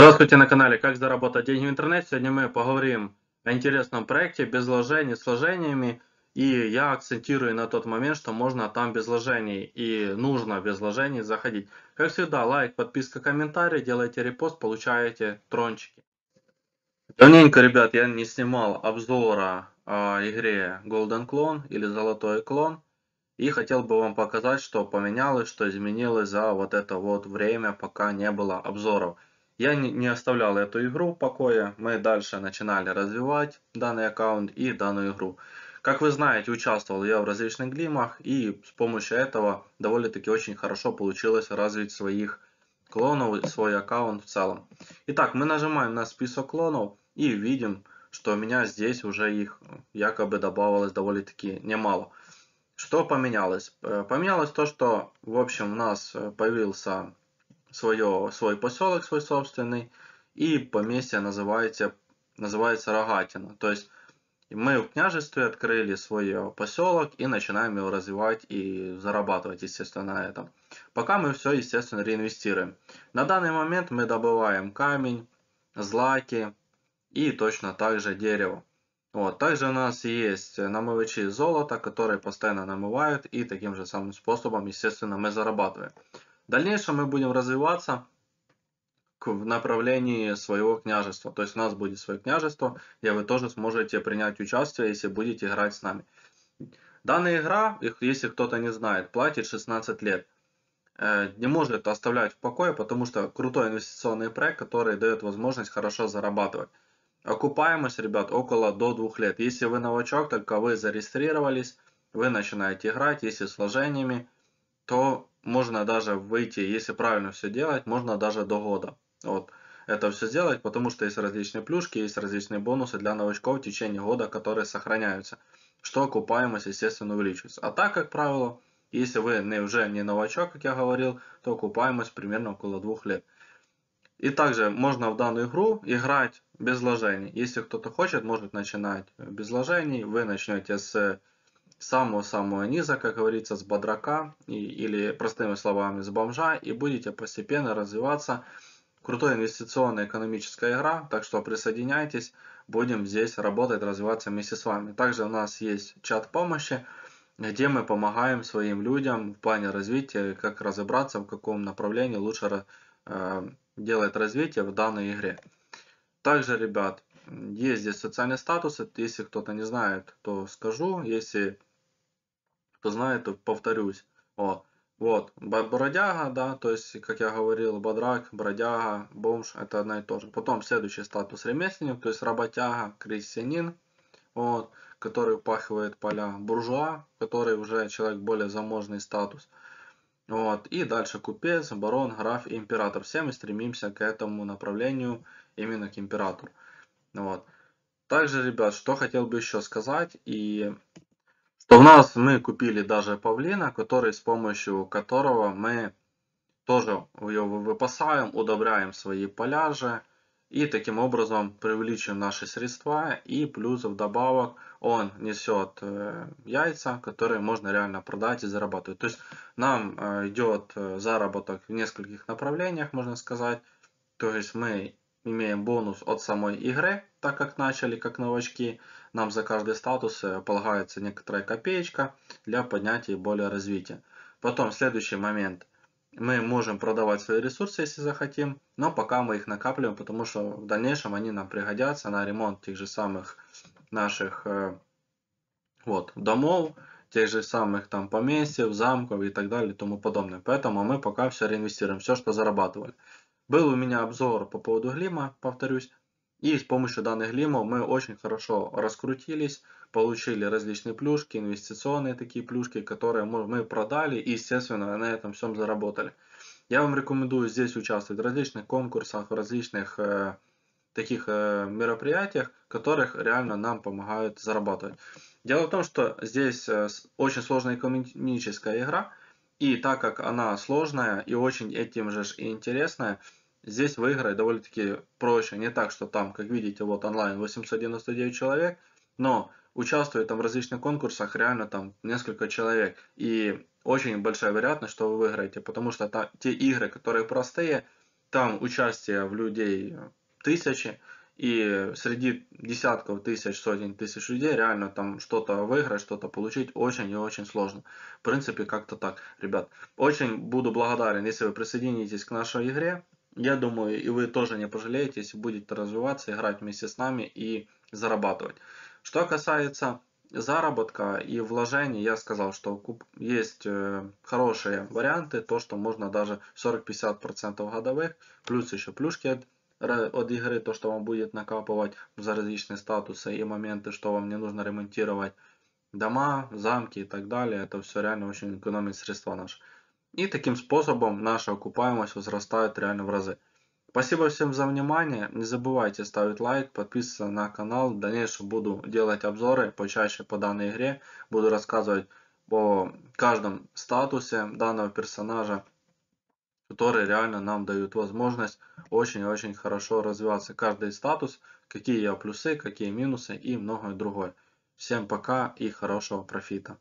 Здравствуйте на канале «Как заработать деньги в интернете». Сегодня мы поговорим о интересном проекте без вложений с вложениями. И я акцентирую на тот момент, что можно там без вложений и нужно без вложений заходить. Как всегда, лайк, подписка, комментарий, делайте репост, получаете трончики. Давненько, ребят, я не снимал обзора о игре Golden Clone или Золотой Клон. И хотел бы вам показать, что поменялось, что изменилось за вот это вот время, пока не было обзоров. Я не оставлял эту игру в покое, мы дальше начинали развивать данный аккаунт и данную игру. Как вы знаете, участвовал я в различных глимах и с помощью этого довольно-таки очень хорошо получилось развить своих клонов, свой аккаунт в целом. Итак, мы нажимаем на список клонов и видим, что у меня здесь уже их э, якобы добавилось довольно-таки немало. Что поменялось? Э, поменялось то, что в общем у нас э, появился свое, свой поселок, свой собственный, и поместье называется, называется Рогатина. То есть мы в княжестве открыли свой э, поселок и начинаем его развивать и зарабатывать, естественно, на этом. Пока мы все, естественно, реинвестируем. На данный момент мы добываем камень, злаки и точно так же дерево. Вот. Также у нас есть намывачи золота, которые постоянно намывают и таким же самым способом, естественно, мы зарабатываем. В дальнейшем мы будем развиваться в направлении своего княжества. То есть у нас будет свое княжество, где вы тоже сможете принять участие, если будете играть с нами. Данная игра, если кто-то не знает, платит 16 лет. Э, не может оставлять в покое, потому что крутой инвестиционный проект, который дает возможность хорошо зарабатывать. Окупаемость, ребят, около до 2 лет. Если вы новачок, только вы зарегистрировались, вы начинаете играть, если с вложениями, то можно даже выйти, если правильно все делать, можно даже до года. Вот. Это все сделать, потому что есть различные плюшки, есть различные бонусы для новичков в течение года, которые сохраняются, что окупаемость, естественно, увеличивается. А так, как правило, если вы не, уже не новичок, как я говорил, то окупаемость примерно около двух лет. И также можно в данную игру играть без вложений. Если кто-то хочет, может начинать без вложений. Вы начнете с самого-самого низа, как говорится, с бодрака и, или простыми словами с бомжа и будете постепенно развиваться. Крутой инвестиционная экономическая игра, так что присоединяйтесь, будем здесь работать, развиваться вместе с вами. Также у нас есть чат помощи, где мы помогаем своим людям в плане развития, как разобраться, в каком направлении лучше э, делать развитие в данной игре. Также, ребят, есть здесь социальный статус, если кто-то не знает, то скажу. Если то знаете, повторюсь, о, вот, бродяга, да, то есть, как я говорил, бодрак, бродяга, бомж, это одно и то же. Потом следующий статус ремесленник, то есть работяга, крестьянин, вот, который упахивает поля, буржуа, который уже человек более заможный статус. Вот, и дальше купец, барон, граф и император. Все мы стремимся к этому направлению, именно к императору. Вот. Также, ребят, что хотел бы еще сказать, и что у нас мы купили даже павлина, который, с помощью которого мы тоже его выпасаем, удобряем свои поляжи. И таким образом привлечем наши средства. И плюс вдобавок он несет э, яйца, которые можно реально продать и зарабатывать. То есть нам э, идет э, заработок в нескольких направлениях, можно сказать. То есть мы имеем бонус от самой игры, так как начали как новички нам за каждый статус э, полагается некоторая копеечка для поднятия и более развития. Потом следующий момент. Мы можем продавать свои ресурсы, если захотим, но пока мы их накапливаем, потому что в дальнейшем они нам пригодятся на ремонт тех же самых наших э, вот, домов, тех же самых там поместьев, замков и так далее и тому подобное. Поэтому мы пока все реинвестируем, все, что зарабатывали. Был у меня обзор по поводу глима, повторюсь. И с помощью данных лимов мы очень хорошо раскрутились, получили различные плюшки, инвестиционные такие плюшки, которые мы продали и, естественно, на этом всем заработали. Я вам рекомендую здесь участвовать в различных конкурсах, в различных э, таких э, мероприятиях, которых реально нам помогают зарабатывать. Дело в том, что здесь э, очень сложная экономическая игра, и так как она сложная и очень этим же и интересная, Здесь выиграть довольно-таки проще. Не так, что там, как видите, вот онлайн 899 человек, но участвует там в различных конкурсах реально там несколько человек. И очень большая вероятность, что вы выиграете, потому что там, те игры, которые простые, там участие в людей тысячи, и среди десятков тысяч, сотен тысяч людей реально там что-то выиграть, что-то получить очень и очень сложно. В принципе, как-то так, ребят. Очень буду благодарен, если вы присоединитесь к нашей игре. Я думаю, и вы тоже не пожалеете, если будете развиваться, играть вместе с нами и зарабатывать. Что касается заработка и вложений, я сказал, что есть э, хорошие варианты, то, что можно даже 40-50% годовых, плюс еще плюшки от от игры, то, что вам будет накапывать за различные статусы и моменты, что вам не нужно ремонтировать дома, замки и так далее. Это все реально очень экономит средства наши. И таким способом наша окупаемость возрастает реально в разы. Спасибо всем за внимание. Не забывайте ставить лайк, подписываться на канал. В дальнейшем буду делать обзоры почаще по данной игре. Буду рассказывать о каждом статусе данного персонажа, которые реально нам дают возможность очень-очень хорошо развиваться. Каждый статус, какие плюсы, какие минусы и многое другое. Всем пока и хорошего профита.